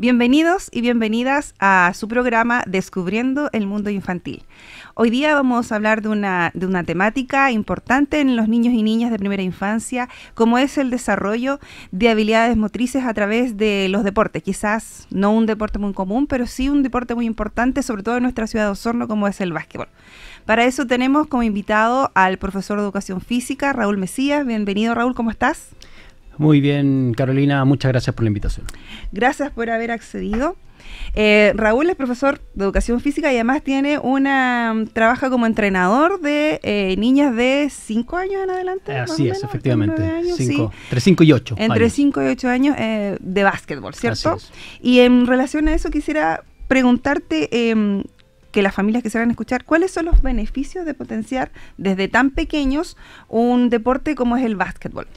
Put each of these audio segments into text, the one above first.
Bienvenidos y bienvenidas a su programa Descubriendo el Mundo Infantil. Hoy día vamos a hablar de una, temática importante en los niños y niñas de primera infancia, como es el desarrollo de habilidades motrices a través de los deportes. Quizás no un deporte muy común, pero sí un deporte muy importante, sobre todo en nuestra ciudad de Osorno, como es el básquetbol. Para eso tenemos como invitado al profesor de educación física, Raúl Mesías. Bienvenido Raúl, ¿cómo estás? Muy bien, Carolina, muchas gracias por la invitación. Gracias por haber accedido. Eh, Raúl es profesor de educación física y además tiene una mm, trabaja como entrenador de eh, niñas de 5 años en adelante. Así es, efectivamente. cinco, Entre 5 y 8. Entre 5 y 8 años eh, de básquetbol, ¿cierto? Y en relación a eso quisiera preguntarte em, que las familias que se van a escuchar, ¿cuáles son los beneficios de potenciar desde tan pequeños un deporte como es el básquetbol?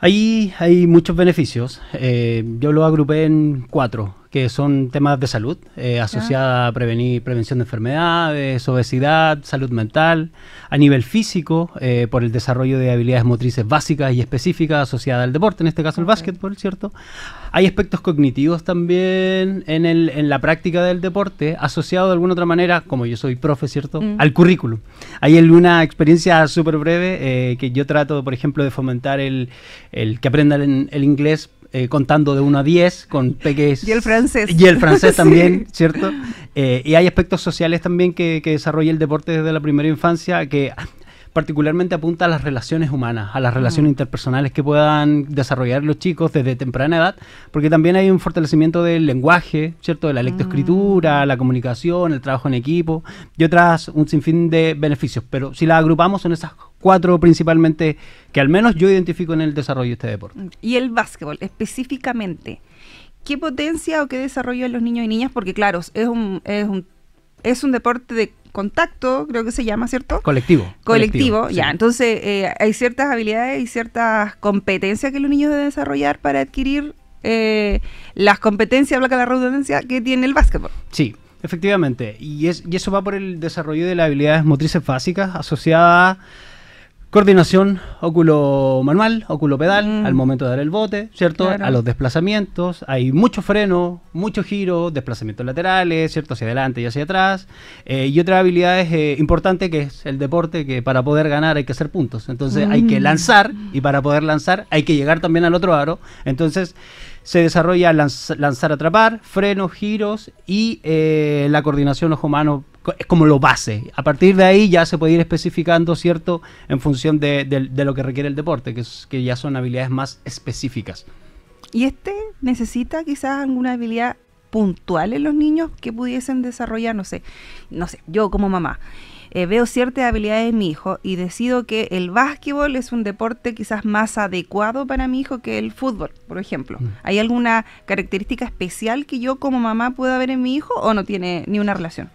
Ahí hay muchos beneficios. Eh, yo lo agrupé en cuatro que son temas de salud eh, ah. asociada a prevenir, prevención de enfermedades, obesidad, salud mental, a nivel físico, eh, por el desarrollo de habilidades motrices básicas y específicas asociadas al deporte, en este caso el básquetbol, ¿cierto? Hay aspectos cognitivos también en, el, en la práctica del deporte, asociado de alguna otra manera, como yo soy profe, ¿cierto?, mm. al currículum. Hay una experiencia súper breve eh, que yo trato, por ejemplo, de fomentar el, el que aprendan el, el inglés eh, contando de 1 a 10 con peques... Y el francés. Y el francés también, ¿cierto? Eh, y hay aspectos sociales también que, que desarrolla el deporte desde la primera infancia que particularmente apunta a las relaciones humanas, a las relaciones interpersonales que puedan desarrollar los chicos desde temprana edad, porque también hay un fortalecimiento del lenguaje, ¿cierto? De la lectoescritura, mm. la comunicación, el trabajo en equipo y otras, un sinfín de beneficios. Pero si las agrupamos en esas cuatro principalmente que al menos yo identifico en el desarrollo de este deporte. Y el básquetbol específicamente. ¿Qué potencia o qué desarrollo en los niños y niñas? Porque claro, es un, es un es un deporte de contacto, creo que se llama, ¿cierto? Colectivo. Colectivo, ya. Entonces, eh, hay ciertas habilidades y ciertas competencias que los niños deben desarrollar para adquirir eh, las competencias, de la redundancia, que tiene el básquetbol. Sí, efectivamente. Y, es, y eso va por el desarrollo de las habilidades motrices básicas asociadas Coordinación óculo manual, óculo pedal, mm. al momento de dar el bote, ¿cierto? A los desplazamientos, hay mucho freno, mucho giro, desplazamientos laterales, ¿cierto? Hacia adelante y hacia atrás. Eh, y otra habilidad eh, importante que es el deporte, que para poder ganar hay que hacer puntos. Entonces hay que mm. lanzar y para poder lanzar hay que llegar también al otro aro. Entonces se desarrolla lanzar, atrapar, frenos, giros y eh, la coordinación ojo-mano es como lo base. A partir de ahí ya se puede ir especificando, ¿cierto? En función de, de, lo que requiere el deporte, que, es, que ya son habilidades más específicas. ¿Y este necesita quizás alguna habilidad puntual en los niños que pudiesen desarrollar? No sé, no sé, yo como mamá. Eh, veo ciertas habilidades en mi hijo y decido que el básquetbol es un deporte quizás más adecuado para mi hijo que el fútbol, por ejemplo. Mm. ¿Hay alguna característica especial que yo como mamá pueda ver en mi hijo o no tiene ni una relación?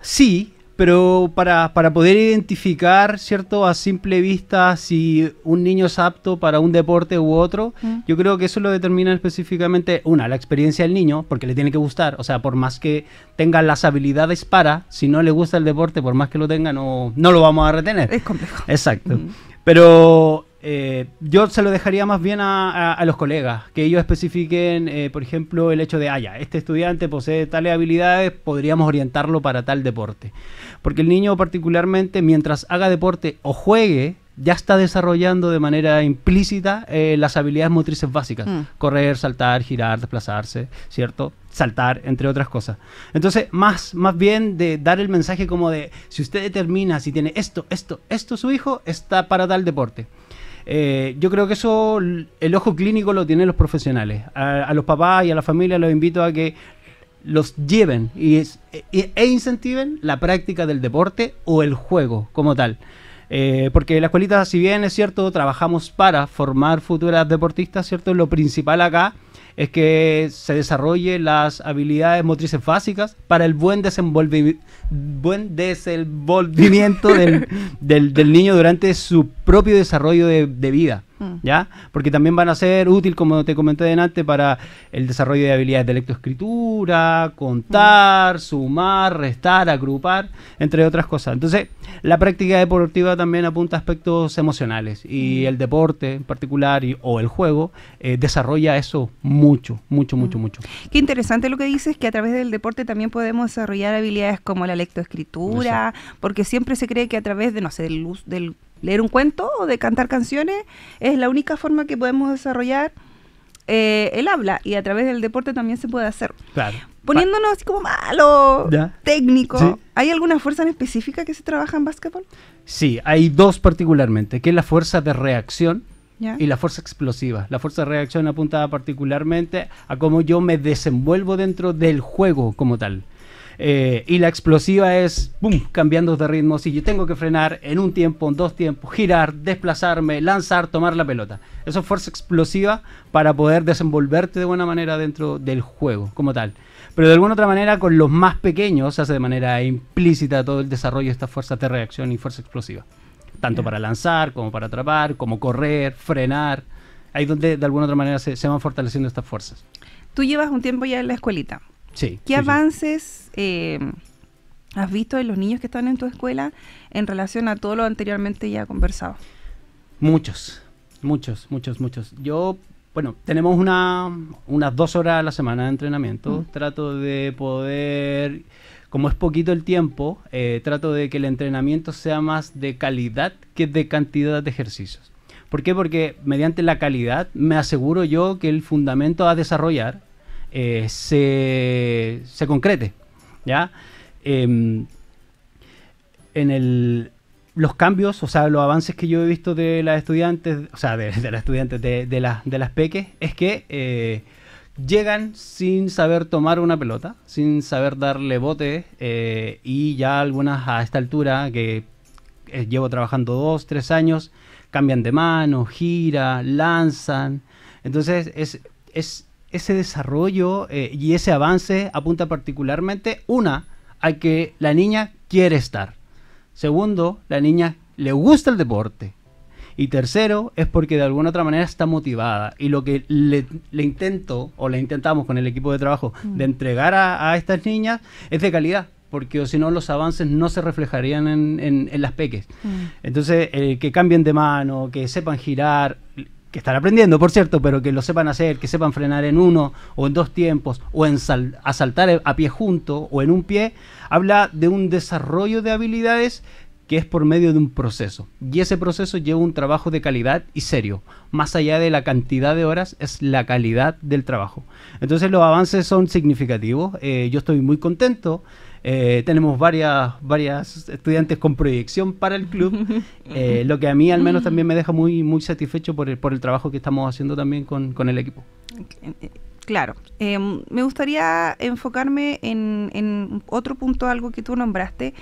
Sí, pero para, poder identificar, ¿cierto? A simple vista si un niño es apto para un deporte u otro, mm. yo creo que eso lo determina específicamente, una, la experiencia del niño, porque le tiene que gustar, o sea, por más que tenga las habilidades para, si no le gusta el deporte, por más que lo tenga, no, no lo vamos a retener. Es complejo. Exacto. Mm. Pero eh, yo se lo dejaría más bien a, los colegas, que ellos especifiquen, eh, por ejemplo, el hecho de, ah, ya, este estudiante posee tales habilidades, podríamos orientarlo para tal deporte. Porque el niño particularmente, mientras haga deporte o juegue, ya está desarrollando de manera implícita eh, las habilidades motrices básicas. Mm. Correr, saltar, girar, desplazarse, ¿cierto? Saltar, entre otras cosas. Entonces, más, más bien de dar el mensaje como de, si usted determina si tiene esto, esto, esto su hijo, está para tal deporte. Eh, yo creo que eso, el ojo clínico lo tienen los profesionales. A, los papás y a la familia los invito a que los lleven y e, e, incentiven la práctica del deporte o el juego como tal. Eh, porque la escuelita, si bien es cierto, trabajamos para formar futuras deportistas, ¿cierto? Lo principal acá es que se desarrollen las habilidades motrices básicas para el buen, buen desenvolvimiento del, niño durante su propio desarrollo de, vida, mm. ¿ya? Porque también van a ser útil, como te comenté antes para el desarrollo de habilidades de lectoescritura, contar, mm. sumar, restar, agrupar, entre otras cosas. Entonces, la práctica deportiva también apunta a aspectos emocionales y mm. el deporte en particular o el juego eh, desarrolla eso mucho, mucho, mucho, mucho. Qué interesante lo que dices, que a través del deporte también podemos desarrollar habilidades como la lectoescritura, porque siempre se cree que a través de, no sé, del, del leer un cuento o de cantar canciones es la única forma que podemos desarrollar eh, el habla y a través del deporte también se puede hacer. Claro. Poniéndonos así como malo, técnico, ¿hay alguna fuerza en específica que se trabaja en básquetbol? Sí, hay dos particularmente, que es la fuerza de reacción y la fuerza explosiva. La fuerza de reacción apuntada particularmente a cómo yo me desenvuelvo dentro del juego como tal. Eh, y la explosiva es, ¡pum!, cambiando de ritmo. Si yo tengo que frenar en un tiempo, en dos tiempos, girar, desplazarme, lanzar, tomar la pelota. Eso es fuerza explosiva para poder desenvolverte de buena manera dentro del juego como tal. Pero de alguna otra manera, con los más pequeños, se hace de manera implícita todo el desarrollo de estas fuerzas de reacción y fuerza explosiva. Tanto para lanzar, como para atrapar, como correr, frenar. Ahí donde de alguna otra manera se van fortaleciendo estas fuerzas. Tú llevas un tiempo ya en la escuelita. ¿Qué avances eh, has visto de los niños que están en tu escuela en relación a todo lo anteriormente ya conversado? Muchos, muchos, muchos, muchos. Yo, bueno, tenemos unas dos horas a la semana de entrenamiento. Trato de poder, como es poquito el tiempo, eh, trato de que el entrenamiento sea más de calidad que de cantidad de ejercicios. ¿Por qué? Porque mediante la calidad me aseguro yo que el fundamento a desarrollar eh, se, se, concrete. ¿ya? Em, en el, los cambios, o sea, los avances que yo he visto de las estudiantes, o sea, de, las estudiantes de, las peques, es que eh, llegan sin saber tomar una pelota, sin saber darle bote, eh, y ya algunas a esta altura, que llevo trabajando dos, tres años, cambian de mano, gira, lanzan. Entonces es, es ese desarrollo eh, y ese avance apunta particularmente, una, a que la niña quiere estar. Segundo, la niña le gusta el deporte. Y tercero, es porque de alguna otra manera está motivada. Y lo que le, intento, o le intentamos con el equipo de trabajo, mm. de entregar a, estas niñas, es de calidad. Porque si no, los avances no se reflejarían en, las peques. Mm. Entonces, eh, que cambien de mano, que sepan girar, que están aprendiendo, por cierto, pero que lo sepan hacer, que sepan frenar en uno o en dos tiempos, o en asaltar a pie junto o en un pie, habla de un desarrollo de habilidades que es por medio de un proceso. Y ese proceso lleva un trabajo de calidad y serio. Más allá de la cantidad de horas, es la calidad del trabajo. Entonces los avances son significativos. Eh, yo estoy muy contento. Eh, tenemos varias, varias estudiantes con proyección para el club, eh, lo que a mí al menos también me deja muy, muy satisfecho por el, por el trabajo que estamos haciendo también con, con el equipo. Claro, em, me gustaría enfocarme en, en otro punto, algo que tú nombraste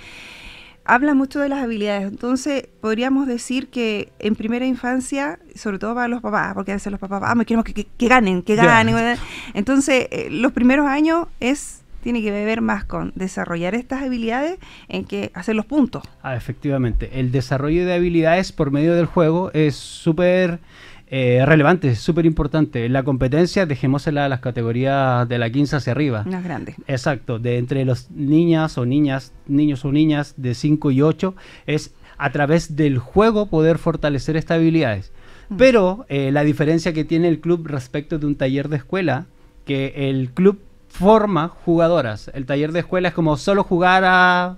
habla mucho de las habilidades. Entonces, podríamos decir que en primera infancia, sobre todo para los papás, porque a veces los papás, ah, me queremos que, que, ganen, que ganen. Entonces, eh, los primeros años es tiene que ver más con desarrollar estas habilidades en que hacer los puntos. Ah, efectivamente, el desarrollo de habilidades por medio del juego es súper eh, relevante, súper importante. La competencia, dejémosela a las categorías de la 15 hacia arriba. Las grandes. Exacto, de entre los niñas o niñas, niños o niñas de 5 y 8, es a través del juego poder fortalecer estas habilidades. Mm. Pero eh, la diferencia que tiene el club respecto de un taller de escuela, que el club forma jugadoras. El taller de escuela es como solo jugar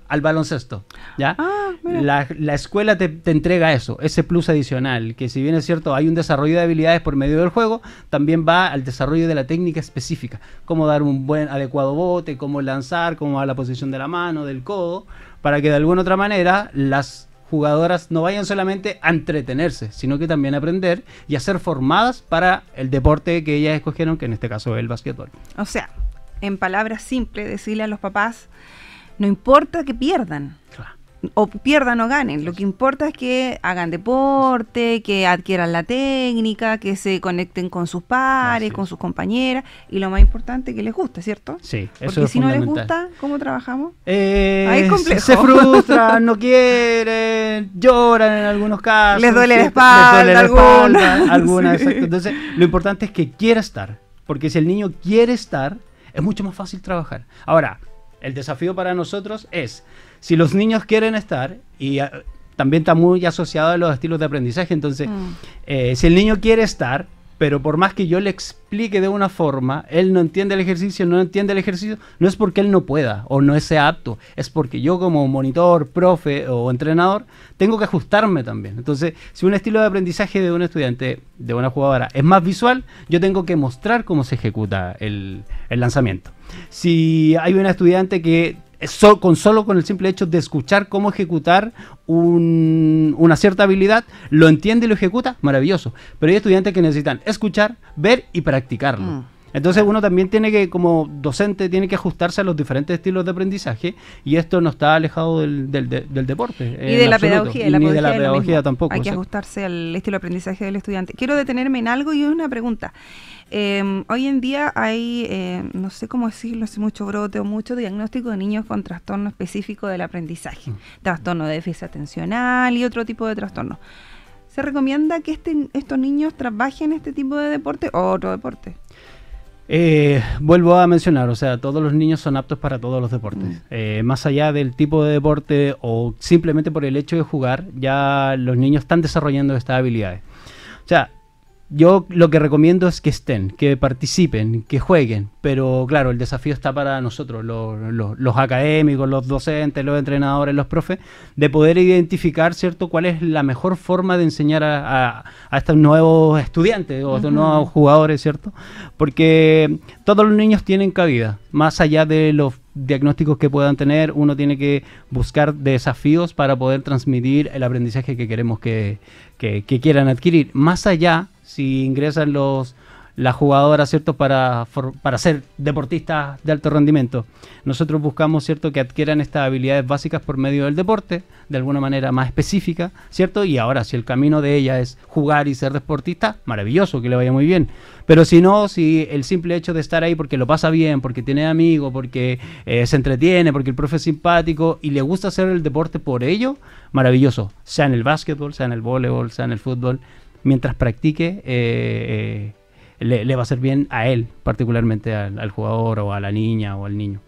al baloncesto. ¿ya? Ah, la, escuela te, entrega eso, ese plus adicional, que si bien es cierto, hay un desarrollo de habilidades por medio del juego, también va al desarrollo de la técnica específica. Cómo dar un buen, adecuado bote, cómo lanzar, cómo dar la posición de la mano, del codo, para que de alguna otra manera las jugadoras no vayan solamente a entretenerse, sino que también aprender y a ser formadas para el deporte que ellas escogieron, que en este caso es el básquetbol. O sea, en palabras simples, decirle a los papás, no importa que pierdan. O pierdan o ganen, lo que importa es que hagan deporte, que adquieran la técnica, que se conecten con sus pares, con sus compañeras y lo más importante que les guste, ¿cierto? Sí, eso Porque si no les gusta, ¿cómo trabajamos? Eh, se frustran, no quieren, lloran en algunos casos. Les duele la espalda, alguna. Entonces, lo importante es que quiera estar. Porque si el niño quiere estar, es mucho más fácil trabajar. Ahora, el desafío para nosotros es, si los niños quieren estar, y eh, también está muy asociado a los estilos de aprendizaje, entonces, mm. eh, si el niño quiere estar, pero por más que yo le explique de una forma, él no entiende el ejercicio, no entiende el ejercicio, no es porque él no pueda o no sea apto, es porque yo como monitor, profe o entrenador, tengo que ajustarme también. Entonces, si un estilo de aprendizaje de un estudiante, de una jugadora, es más visual, yo tengo que mostrar cómo se ejecuta el, lanzamiento. Si hay un estudiante que con solo con el simple hecho de escuchar cómo ejecutar una cierta habilidad, lo entiende y lo ejecuta, maravilloso. Pero hay estudiantes que necesitan escuchar, ver y practicarlo. Mm. Entonces uno también tiene que, como docente, tiene que ajustarse a los diferentes estilos de aprendizaje y esto no está alejado del, deporte. Y de la pedagogía. ni de la pedagogía tampoco. Hay que ajustarse al estilo de aprendizaje del estudiante. Quiero detenerme en algo y es una pregunta. Em, hoy en día hay, em, no sé cómo decirlo, hace mucho brote o mucho diagnóstico de niños con trastorno específico del aprendizaje. Mm. Trastorno de déficit atencional y otro tipo de trastorno. ¿Se recomienda que este, estos niños trabajen este tipo de deporte o otro deporte? Eh, vuelvo a mencionar, o sea, todos los niños son aptos para todos los deportes. Mm. Eh, más allá del tipo de deporte o simplemente por el hecho de jugar, ya los niños están desarrollando estas habilidades. O sea, yo lo que recomiendo es que estén, que participen, que jueguen, pero claro, el desafío está para nosotros, los, los, académicos, los docentes, los entrenadores, los profes, de poder identificar, ¿cierto?, cuál es la mejor forma de enseñar a, estos nuevos estudiantes o a estos nuevos jugadores, ¿cierto? Porque todos los niños tienen cabida, más allá de los diagnósticos que puedan tener, uno tiene que buscar desafíos para poder transmitir el aprendizaje que queremos que, que quieran adquirir, más allá si ingresan los las jugadoras, ¿cierto? Para, para ser deportistas de alto rendimiento. Nosotros buscamos, ¿cierto? Que adquieran estas habilidades básicas por medio del deporte, de alguna manera más específica, ¿cierto? Y ahora, si el camino de ella es jugar y ser deportista, maravilloso, que le vaya muy bien. Pero si no, si el simple hecho de estar ahí porque lo pasa bien, porque tiene amigos, porque eh, se entretiene, porque el profe es simpático y le gusta hacer el deporte por ello, maravilloso. Sea en el básquetbol, sea en el voleibol, sea en el fútbol mientras practique, eh, eh, le, va a ser bien a él, particularmente al, al, jugador o a la niña o al niño.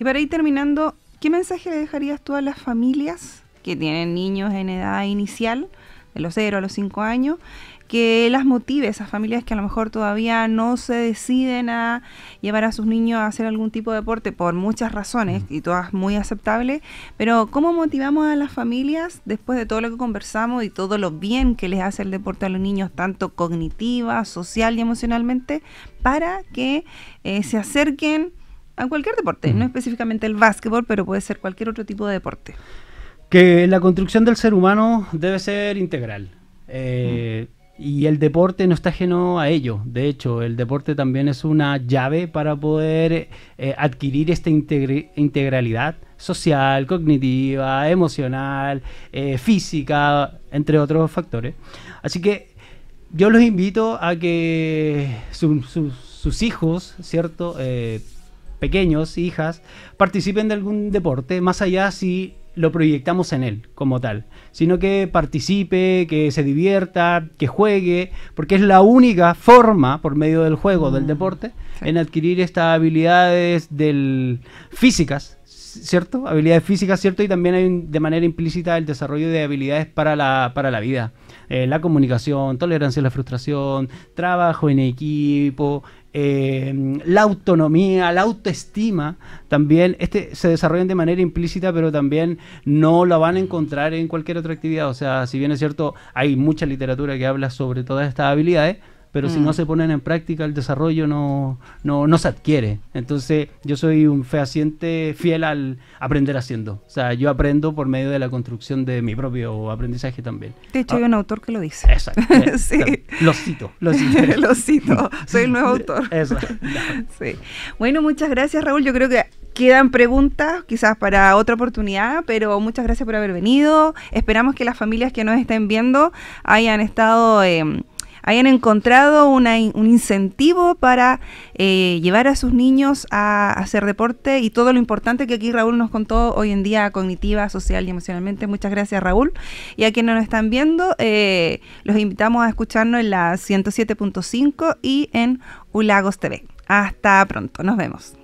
Y para ir terminando, ¿qué mensaje le dejarías tú a las familias que tienen niños en edad inicial, de los 0 a los 5 años, que las motive, esas familias que a lo mejor todavía no se deciden a llevar a sus niños a hacer algún tipo de deporte por muchas razones y todas muy aceptables, pero ¿cómo motivamos a las familias después de todo lo que conversamos y todo lo bien que les hace el deporte a los niños, tanto cognitiva, social y emocionalmente, para que eh, se acerquen a cualquier deporte, no específicamente el básquetbol, pero puede ser cualquier otro tipo de deporte? Que la construcción del ser humano debe ser integral. Eh, y el deporte no está ajeno a ello. De hecho, el deporte también es una llave para poder eh, adquirir esta integralidad social, cognitiva, emocional, eh, física, entre otros factores. Así que yo los invito a que sus hijos, ¿cierto? Eh, pequeños, hijas, participen de algún deporte, más allá si lo proyectamos en él como tal, sino que participe, que se divierta, que juegue, porque es la única forma por medio del juego, del mm, deporte, en adquirir estas habilidades físicas, ¿cierto? Habilidades físicas, ¿cierto? Y también hay de manera implícita el desarrollo de habilidades para la, para la vida. Eh, la comunicación, tolerancia a la frustración, trabajo en equipo, eh, la autonomía, la autoestima, también este, se desarrollan de manera implícita, pero también no la van a mm. encontrar en cualquier otra actividad. O sea, si bien es cierto, hay mucha literatura que habla sobre todas estas habilidades, pero si no mm. se ponen en práctica el desarrollo no, no, se adquiere. Entonces yo soy un fehaciente fiel al aprender haciendo. O sea, yo aprendo por medio de la construcción de mi propio aprendizaje también. De hecho hay ah. un autor que lo dice. Exacto. sí. Lo cito. Lo cito. lo cito. Soy el nuevo autor. Exacto. Sí. Bueno, muchas gracias Raúl. Yo creo que quedan preguntas quizás para otra oportunidad, pero muchas gracias por haber venido. Esperamos que las familias que nos estén viendo hayan estado... Eh, hayan encontrado un incentivo para eh, llevar a sus niños a, hacer deporte y todo lo importante que aquí Raúl nos contó hoy en día cognitiva, social y emocionalmente. Muchas gracias Raúl. Y a quienes nos están viendo, eh, los invitamos a escucharnos en la 107.5 y en Ulagos TV. Hasta pronto, nos vemos.